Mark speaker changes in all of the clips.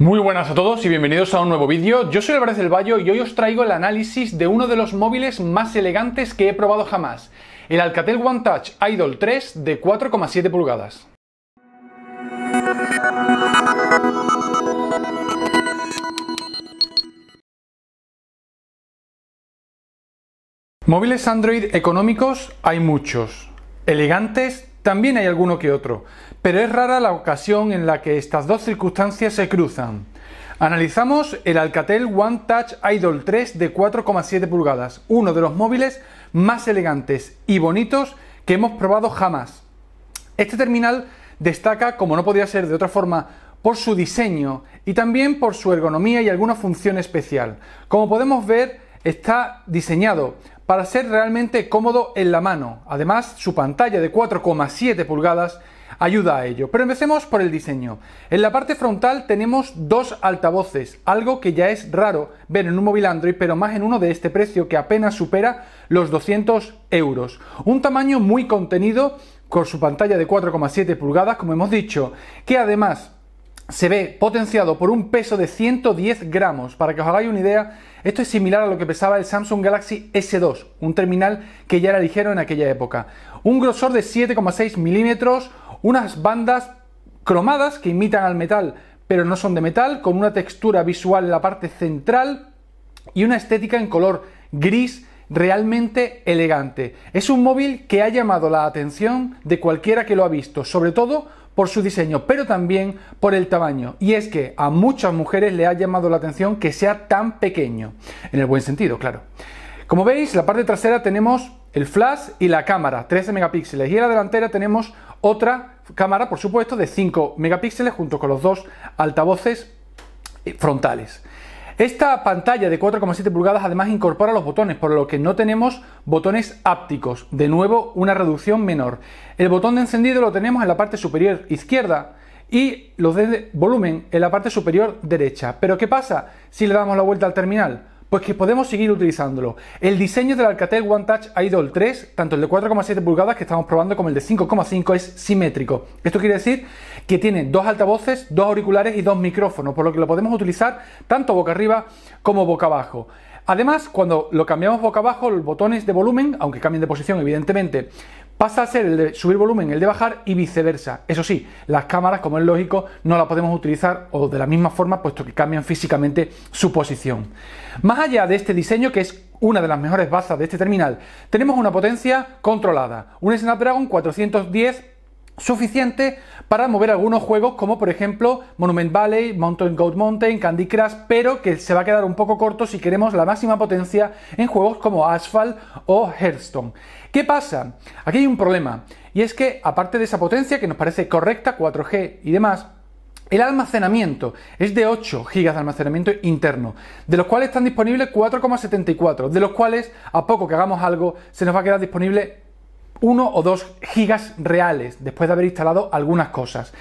Speaker 1: Muy buenas a todos y bienvenidos a un nuevo vídeo. Yo soy Álvarez del Bayo y hoy os traigo el análisis de uno de los móviles más elegantes que he probado jamás, el Alcatel One Touch Idol 3 de 4,7 pulgadas. Móviles Android económicos hay muchos, elegantes también hay alguno que otro, pero es rara la ocasión en la que estas dos circunstancias se cruzan. Analizamos el Alcatel One Touch Idol 3 de 4,7 pulgadas, uno de los móviles más elegantes y bonitos que hemos probado jamás. Este terminal destaca, como no podía ser de otra forma, por su diseño y también por su ergonomía y alguna función especial. Como podemos ver, está diseñado para ser realmente cómodo en la mano. Además, su pantalla de 4,7 pulgadas ayuda a ello. Pero empecemos por el diseño. En la parte frontal tenemos dos altavoces, algo que ya es raro ver en un móvil Android, pero más en uno de este precio que apenas supera los 200 euros. Un tamaño muy contenido con su pantalla de 4,7 pulgadas, como hemos dicho, que además se ve potenciado por un peso de 110 gramos. Para que os hagáis una idea, esto es similar a lo que pesaba el Samsung Galaxy S2, un terminal que ya era ligero en aquella época. Un grosor de 7,6 milímetros, unas bandas cromadas que imitan al metal pero no son de metal, con una textura visual en la parte central y una estética en color gris realmente elegante. Es un móvil que ha llamado la atención de cualquiera que lo ha visto, sobre todo por su diseño, pero también por el tamaño. Y es que a muchas mujeres le ha llamado la atención que sea tan pequeño, en el buen sentido, claro. Como veis, la parte trasera tenemos el flash y la cámara, 13 megapíxeles, y en la delantera tenemos otra cámara, por supuesto, de 5 megapíxeles junto con los dos altavoces eh, frontales. Esta pantalla de 4,7 pulgadas además incorpora los botones, por lo que no tenemos botones ápticos. De nuevo, una reducción menor. El botón de encendido lo tenemos en la parte superior izquierda y los de volumen en la parte superior derecha. Pero ¿qué pasa si le damos la vuelta al terminal? Pues que podemos seguir utilizándolo. El diseño del Alcatel One Touch Idol 3, tanto el de 4,7 pulgadas que estamos probando como el de 5,5, es simétrico. Esto quiere decir que tiene dos altavoces, dos auriculares y dos micrófonos, por lo que lo podemos utilizar tanto boca arriba como boca abajo. Además, cuando lo cambiamos boca abajo, los botones de volumen, aunque cambien de posición evidentemente, pasa a ser el de subir volumen, el de bajar y viceversa. Eso sí, las cámaras, como es lógico, no las podemos utilizar o de la misma forma, puesto que cambian físicamente su posición. Más allá de este diseño, que es una de las mejores bazas de este terminal, tenemos una potencia controlada, un Snapdragon 410 suficiente para mover algunos juegos como por ejemplo Monument Valley, Mountain Goat Mountain, Candy Crush, pero que se va a quedar un poco corto si queremos la máxima potencia en juegos como Asphalt o Hearthstone. ¿Qué pasa? Aquí hay un problema y es que aparte de esa potencia que nos parece correcta, 4G y demás, el almacenamiento es de 8 GB de almacenamiento interno, de los cuales están disponibles 4,74, de los cuales a poco que hagamos algo se nos va a quedar disponible 1 o 2 gigas reales después de haber instalado algunas cosas.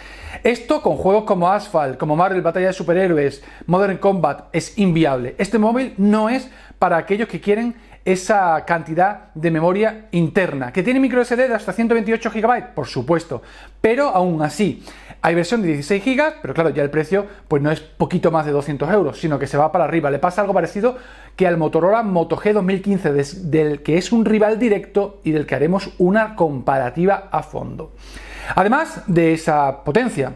Speaker 1: Esto con juegos como Asphalt, como Marvel Batalla de Superhéroes, Modern Combat es inviable. Este móvil no es para aquellos que quieren esa cantidad de memoria interna. ¿Que tiene microSD de hasta 128 GB? Por supuesto, pero aún así. Hay versión de 16 GB, pero claro, ya el precio pues no es poquito más de 200 euros, sino que se va para arriba. Le pasa algo parecido que al Motorola Moto G 2015, del que es un rival directo y del que haremos una comparativa a fondo. Además de esa potencia,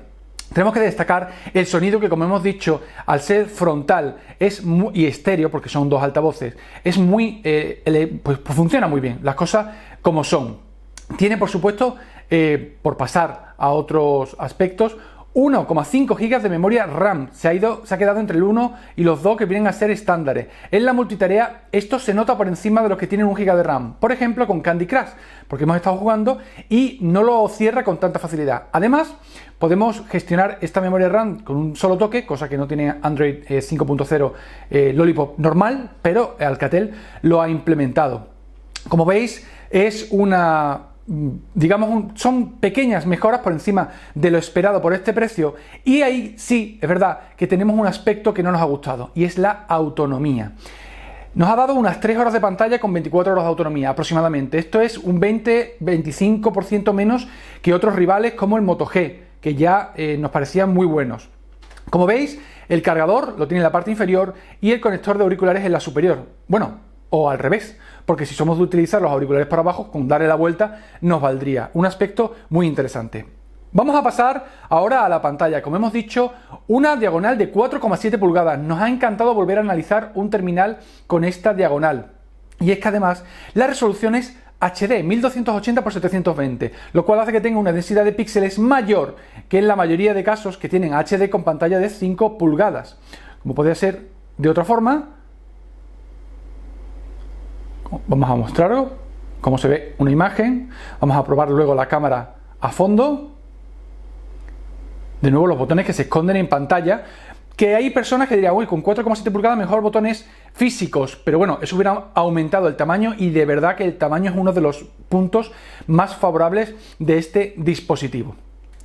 Speaker 1: tenemos que destacar el sonido que, como hemos dicho, al ser frontal es muy, y estéreo, porque son dos altavoces, es muy, eh, pues, pues, funciona muy bien, las cosas como son. Tiene, por supuesto, eh, por pasar a otros aspectos, 1,5 GB de memoria RAM. Se ha, ido, se ha quedado entre el 1 y los 2 que vienen a ser estándares. En la multitarea esto se nota por encima de los que tienen 1 GB de RAM. Por ejemplo, con Candy Crush, porque hemos estado jugando y no lo cierra con tanta facilidad. Además, podemos gestionar esta memoria RAM con un solo toque, cosa que no tiene Android 5.0 eh, eh, Lollipop normal, pero Alcatel lo ha implementado. Como veis, es una Mm, digamos, son pequeñas mejoras por encima de lo esperado por este precio. Y ahí sí, es verdad, que tenemos un aspecto que no nos ha gustado, y es la autonomía. Nos ha dado unas 3 horas de pantalla con 24 horas de autonomía aproximadamente. Esto es un 20-25% menos que otros rivales como el Moto G, que ya eh, nos parecían muy buenos. Como veis, el cargador lo tiene en la parte inferior y el conector de auriculares en la superior. Bueno, o al revés, porque si somos de utilizar los auriculares para abajo, con darle la vuelta nos valdría. Un aspecto muy interesante. Vamos a pasar ahora a la pantalla. Como hemos dicho, una diagonal de 4,7 pulgadas. Nos ha encantado volver a analizar un terminal con esta diagonal. Y es que además la resolución es HD 1280x720, lo cual hace que tenga una densidad de píxeles mayor que en la mayoría de casos que tienen HD con pantalla de 5 pulgadas. Como podría ser de otra forma, vamos a mostraros cómo se ve una imagen, vamos a probar luego la cámara a fondo, de nuevo los botones que se esconden en pantalla, que hay personas que dirían, uy, con 4,7 pulgadas mejor botones físicos, pero bueno, eso hubiera aumentado el tamaño y de verdad que el tamaño es uno de los puntos más favorables de este dispositivo.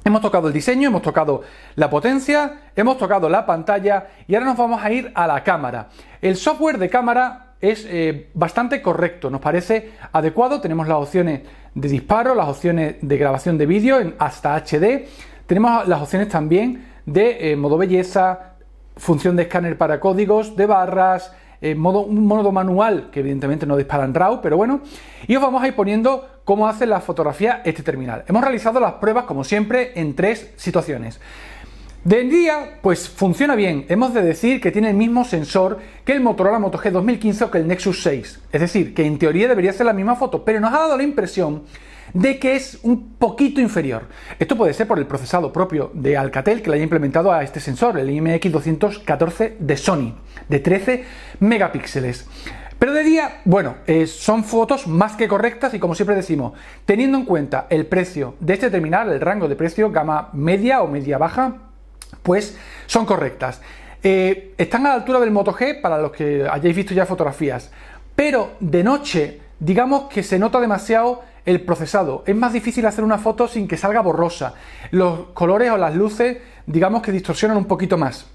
Speaker 1: Hemos tocado el diseño, hemos tocado la potencia, hemos tocado la pantalla y ahora nos vamos a ir a la cámara. El software de cámara es eh, bastante correcto, nos parece adecuado. Tenemos las opciones de disparo, las opciones de grabación de vídeo en hasta HD, tenemos las opciones también de eh, modo belleza, función de escáner para códigos, de barras, eh, modo, un modo manual, que evidentemente no disparan RAW, pero bueno. Y os vamos a ir poniendo cómo hace la fotografía este terminal. Hemos realizado las pruebas, como siempre, en tres situaciones. De día, pues funciona bien. Hemos de decir que tiene el mismo sensor que el Motorola Moto G 2015 o que el Nexus 6. Es decir, que en teoría debería ser la misma foto, pero nos ha dado la impresión de que es un poquito inferior. Esto puede ser por el procesado propio de Alcatel que le haya implementado a este sensor, el IMX214 de Sony, de 13 megapíxeles. Pero de día, bueno, eh, son fotos más que correctas y como siempre decimos, teniendo en cuenta el precio de este terminal, el rango de precio gama media o media baja, pues son correctas. Eh, están a la altura del Moto G para los que hayáis visto ya fotografías, pero de noche digamos que se nota demasiado el procesado. Es más difícil hacer una foto sin que salga borrosa. Los colores o las luces digamos que distorsionan un poquito más.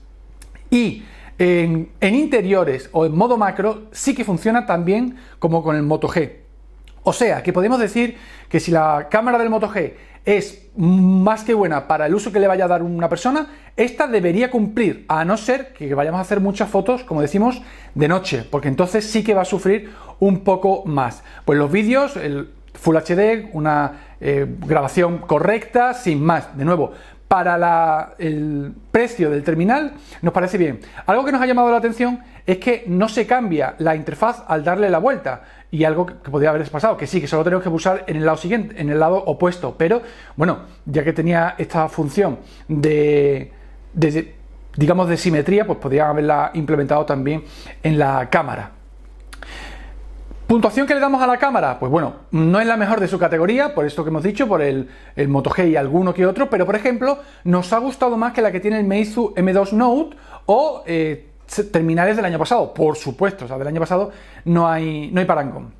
Speaker 1: Y en, en interiores o en modo macro sí que funciona también como con el Moto G. O sea, que podemos decir que si la cámara del Moto G es más que buena para el uso que le vaya a dar una persona, esta debería cumplir, a no ser que vayamos a hacer muchas fotos, como decimos, de noche, porque entonces sí que va a sufrir un poco más. Pues los vídeos, el Full HD, una eh, grabación correcta, sin más. De nuevo, para el precio del terminal nos parece bien. Algo que nos ha llamado la atención es que no se cambia la interfaz al darle la vuelta y algo que, podría haber pasado, que sí, que solo tenemos que pulsar en el lado siguiente, en el lado opuesto, pero bueno, ya que tenía esta función de, digamos, de simetría, pues podrían haberla implementado también en la cámara. ¿Puntuación que le damos a la cámara? Pues bueno, no es la mejor de su categoría, por esto que hemos dicho, por el, el Moto G y alguno que otro, pero por ejemplo, nos ha gustado más que la que tiene el Meizu M2 Note o eh, terminales del año pasado, por supuesto, o sea, del año pasado no hay, no hay parangón.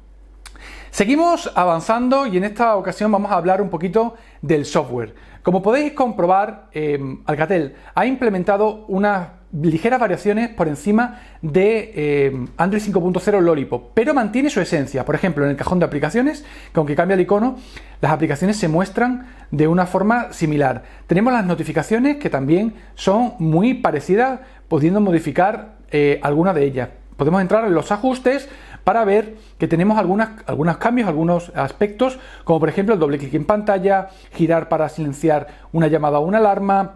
Speaker 1: Seguimos avanzando y en esta ocasión vamos a hablar un poquito del software. Como podéis comprobar, eh, Alcatel ha implementado unas ligeras variaciones por encima de eh, Android 5.0 Lollipop, pero mantiene su esencia. Por ejemplo, en el cajón de aplicaciones, que aunque cambia el icono, las aplicaciones se muestran de una forma similar. Tenemos las notificaciones que también son muy parecidas, pudiendo modificar eh, alguna de ellas podemos entrar en los ajustes para ver que tenemos algunas, algunos cambios, algunos aspectos, como por ejemplo el doble clic en pantalla, girar para silenciar una llamada o una alarma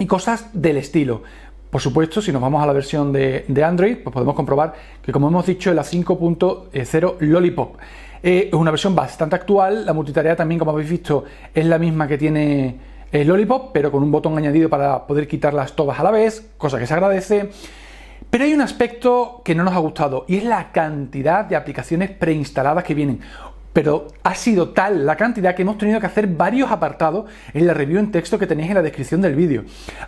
Speaker 1: y cosas del estilo. Por supuesto, si nos vamos a la versión de, Android, pues podemos comprobar que, como hemos dicho, la 5.0 Lollipop. Eh, es una versión bastante actual. La multitarea también, como habéis visto, es la misma que tiene el eh, Lollipop, pero con un botón añadido para poder quitarlas todas a la vez, cosa que se agradece. Pero hay un aspecto que no nos ha gustado y es la cantidad de aplicaciones preinstaladas que vienen. Pero ha sido tal la cantidad que hemos tenido que hacer varios apartados en la review en texto que tenéis en la descripción del vídeo.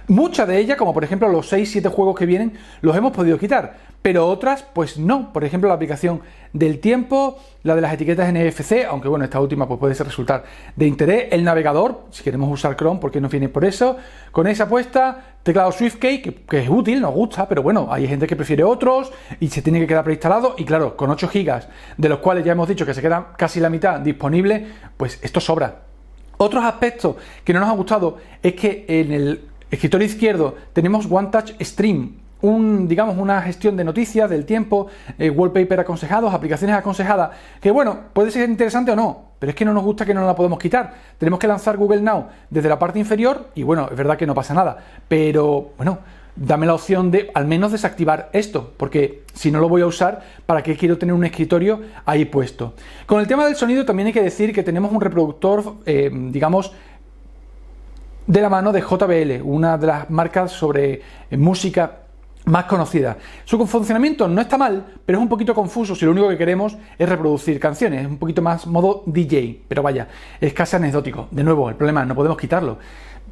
Speaker 1: Muchas de ellas, como por ejemplo los 6-7 juegos que vienen, los hemos podido quitar pero otras pues no. Por ejemplo, la aplicación del tiempo, la de las etiquetas NFC, aunque bueno, esta última pues puede resultar de interés, el navegador, si queremos usar Chrome, porque nos viene por eso, con esa apuesta, teclado SwiftKey, que, es útil, nos gusta, pero bueno, hay gente que prefiere otros y se tiene que quedar preinstalado y claro, con 8 GB, de los cuales ya hemos dicho que se queda casi la mitad disponible, pues esto sobra. Otros aspectos que no nos ha gustado es que en el escritorio izquierdo tenemos One Touch Stream, un, digamos, una gestión de noticias, del tiempo, eh, wallpaper aconsejados, aplicaciones aconsejadas, que bueno, puede ser interesante o no, pero es que no nos gusta que no la podemos quitar. Tenemos que lanzar Google Now desde la parte inferior y bueno, es verdad que no pasa nada, pero bueno, dame la opción de al menos desactivar esto, porque si no lo voy a usar, ¿para qué quiero tener un escritorio ahí puesto? Con el tema del sonido también hay que decir que tenemos un reproductor, eh, digamos, de la mano de JBL, una de las marcas sobre música más conocida Su funcionamiento no está mal, pero es un poquito confuso si lo único que queremos es reproducir canciones. Es un poquito más modo DJ, pero vaya, es casi anecdótico. De nuevo, el problema, no podemos quitarlo.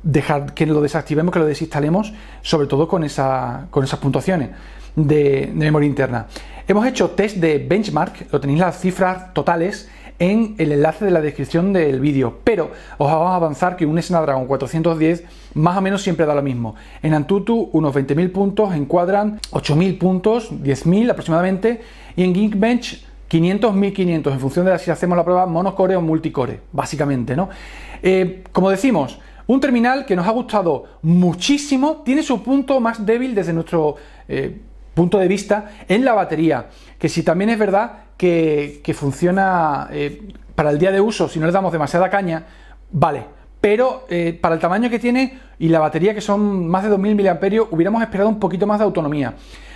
Speaker 1: Dejar que lo desactivemos, que lo desinstalemos, sobre todo con, esa, con esas puntuaciones de, de memoria interna. Hemos hecho test de benchmark, lo tenéis las cifras totales en el enlace de la descripción del vídeo. Pero os vamos a avanzar que un Snapdragon 410 más o menos siempre da lo mismo. En Antutu unos 20.000 puntos, en Quadrant 8.000 puntos, 10.000 aproximadamente, y en Geekbench 500, 1500, en función de si hacemos la prueba monocore o multicore, básicamente, ¿no? Eh, como decimos, un terminal que nos ha gustado muchísimo, tiene su punto más débil desde nuestro eh, punto de vista en la batería, que si también es verdad que, funciona eh, para el día de uso, si no le damos demasiada caña, vale. Pero eh, para el tamaño que tiene y la batería, que son más de 2.000 mAh, hubiéramos esperado un poquito más de autonomía.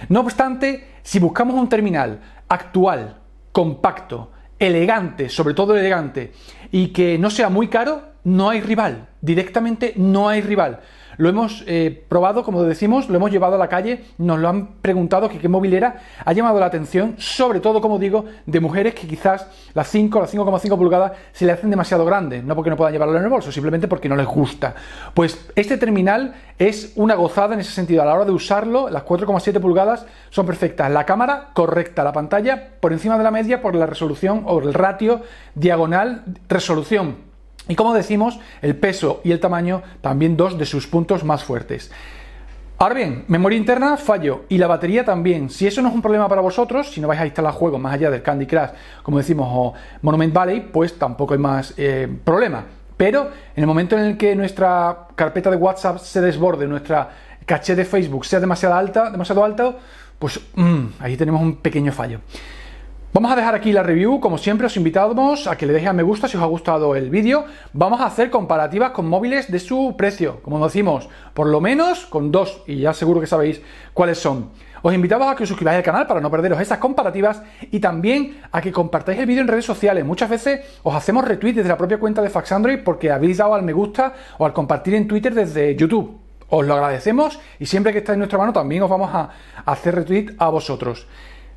Speaker 1: No obstante, si buscamos un terminal actual, compacto, elegante, sobre todo elegante, y que no sea muy caro, no hay rival. Directamente no hay rival. Lo hemos eh, probado, como decimos, lo hemos llevado a la calle, nos lo han preguntado que qué movilera ha llamado la atención, sobre todo, como digo, de mujeres que quizás las 5, las 5,5 pulgadas se le hacen demasiado grandes, no porque no puedan llevarlo en el bolso, simplemente porque no les gusta. Pues este terminal es una gozada en ese sentido, a la hora de usarlo, las 4,7 pulgadas son perfectas, la cámara correcta, la pantalla por encima de la media por la resolución o el ratio diagonal resolución y como decimos, el peso y el tamaño también dos de sus puntos más fuertes. Ahora bien, memoria interna, fallo. Y la batería también. Si eso no es un problema para vosotros, si no vais a instalar juegos más allá del Candy Crush, como decimos, o Monument Valley, pues tampoco hay más eh, problema. Pero en el momento en el que nuestra carpeta de WhatsApp se desborde, nuestra caché de Facebook sea demasiado alta, demasiado pues mm, ahí tenemos un pequeño fallo. Vamos a dejar aquí la review, como siempre os invitamos a que le deis a me gusta si os ha gustado el vídeo. Vamos a hacer comparativas con móviles de su precio, como decimos, por lo menos con dos, y ya seguro que sabéis cuáles son. Os invitamos a que os suscribáis al canal para no perderos esas comparativas y también a que compartáis el vídeo en redes sociales. Muchas veces os hacemos retweets desde la propia cuenta de Faxandroid porque habéis dado al me gusta o al compartir en Twitter desde YouTube. Os lo agradecemos y siempre que está en nuestra mano también os vamos a hacer retweet a vosotros.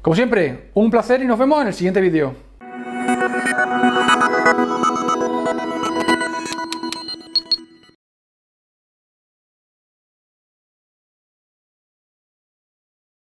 Speaker 1: Como siempre, un placer y nos vemos en el siguiente vídeo.